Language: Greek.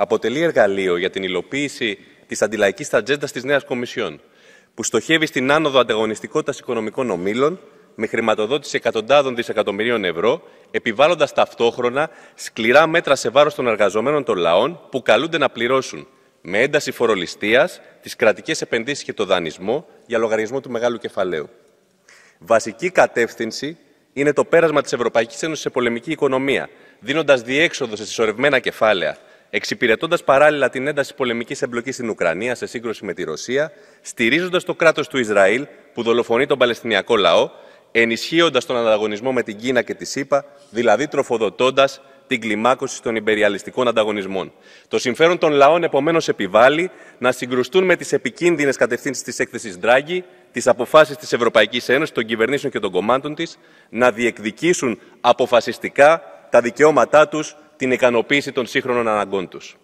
αποτελεί εργαλείο για την υλοποίηση της αντιλαϊκής ατζέντας της Νέας Κομισιόν, που στοχεύει στην άνοδο ανταγωνιστικότητας οικονομικών ομήλων με χρηματοδότηση εκατοντάδων δισεκατομμυρίων ευρώ, επιβάλλοντας ταυτόχρονα σκληρά μέτρα σε βάρος των εργαζομένων των λαών που καλούνται να πληρώσουν με ένταση φορολιστία, τις κρατικές επενδύσεις και το δανεισμό για λογαριασμό του μεγάλου κεφαλαίου. Βασική κατεύθυνση είναι το πέρασμα της Ευρωπαϊκής Ένωσης σε πολεμική οικονομία, δίνοντας διέξοδο σε συσσωρευμένα κεφάλαια, εξυπηρετώντας παράλληλα την ένταση πολεμικής εμπλοκής στην Ουκρανία σε σύγκρουση με τη Ρωσία, στηρίζοντας το κράτος του Ισραήλ που δολοφονεί τον Παλαιστινιακό λαό, ενισχύοντας τον ανταγωνισμό με την Κίνα και τη ΣΥΠΑ, δηλαδή τροφοδοτώντας την κλιμάκωση των υπεριαλιστικών ανταγωνισμών. Το συμφέρον των λαών επομένως επιβάλλει να συγκρουστούν με τις επικίνδυνες κατευθύνσεις της έκθεσης Ντράγκη, τις αποφάσεις της Ευρωπαϊκής Ένωσης, των κυβερνήσεων και των κομμάτων της, να διεκδικήσουν αποφασιστικά τα δικαιώματά τους την ικανοποίηση των σύγχρονων αναγκών τους.